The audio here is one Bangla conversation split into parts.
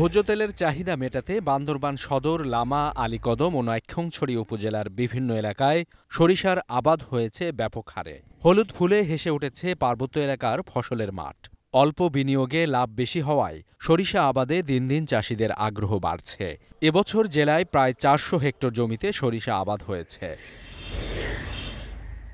ভোজ্য তেলের চাহিদা মেটাতে বান্দরবান সদর লামা আলীকদম ও নয়ক্ষংছড়ি উপজেলার বিভিন্ন এলাকায় সরিষার আবাদ হয়েছে ব্যাপক হারে হলুদ ফুলে হেসে উঠেছে পার্বত্য এলাকার ফসলের মাঠ অল্প বিনিয়োগে লাভ বেশি হওয়ায় সরিষা আবাদে দিন দিন চাষিদের আগ্রহ বাড়ছে এবছর জেলায় প্রায় চারশো হেক্টর জমিতে সরিষা আবাদ হয়েছে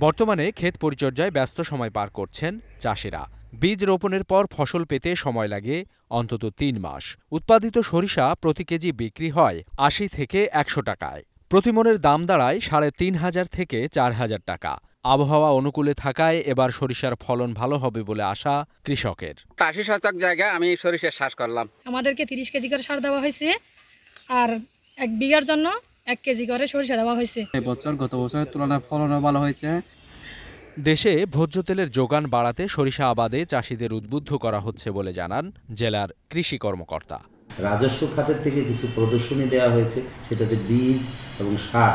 বর্তমানে ক্ষেত পরিচর্যায় ব্যস্ত সময় পার করছেন চাষিরা বীজ রোপণের পর ফসল পেতে সময় লাগে অন্তত তিন মাস উৎপাদিত সরিষা প্রতি কেজি বিক্রি হয় আশি থেকে একশো টাকায় প্রতিমনের দাম দাঁড়ায় সাড়ে তিন হাজার থেকে চার হাজার টাকা আবহাওয়া অনুকূলে থাকায় এবার সরিষার ফলন ভালো হবে বলে আশা কৃষকের আশি শতক জায়গা আমি সরিষার শ্বাস করলাম আমাদেরকে তিরিশ কেজি করে সার দেওয়া হয়েছে আর এক বিঘার জন্য এক কেজি করে সরিষা দেওয়া হয়েছে এবছর গত বছরের তুলনায় ফলনও ভালো হয়েছে দেশে ভোজ্য তেলের যোগান বাড়াতে সরিষা আবাদে চাষিদের উদ্বুদ্ধ করা হচ্ছে বলে জানান জেলার কৃষি কর্মকর্তা রাজস্ব খাতের থেকে কিছু প্রদর্শনী দেওয়া হয়েছে সেটাতে বীজ এবং সার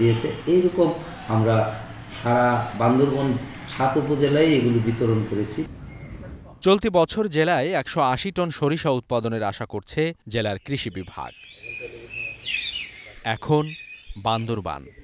দিয়েছে এইরকম আমরা সারা বান্দরবন সাত উপজেলায় এগুলো বিতরণ করেছি চলতি বছর জেলায় একশো আশি টন সরিষা উৎপাদনের আশা করছে জেলার কৃষি বিভাগ এখন বান্দরবান